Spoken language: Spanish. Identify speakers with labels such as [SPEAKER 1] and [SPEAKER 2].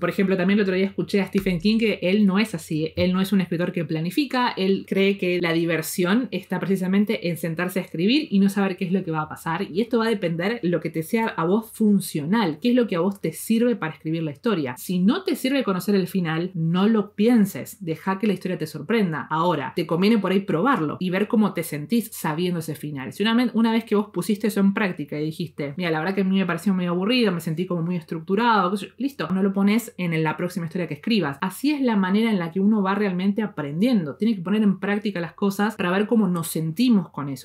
[SPEAKER 1] Por ejemplo, también el otro día escuché a Stephen King que él no es así, él no es un escritor que planifica, él cree que la diversión está precisamente en sentarse a escribir y no saber qué es lo que va a pasar y esto va a depender lo que te sea a vos funcional, qué es lo que a vos te sirve para escribir la historia. Si no te sirve conocer el final, no lo pienses, deja que la historia te sorprenda. Ahora, te conviene por ahí probarlo y ver cómo te sentís sabiendo ese final. Si una, vez que vos pusiste eso en práctica y dijiste, mira, la verdad que a mí me pareció muy aburrido, me sentí como muy estructurado, listo, no lo pones en la próxima historia que escribas. Así es la manera en la que uno va realmente aprendiendo. Tiene que poner en práctica las cosas para ver cómo nos sentimos con eso.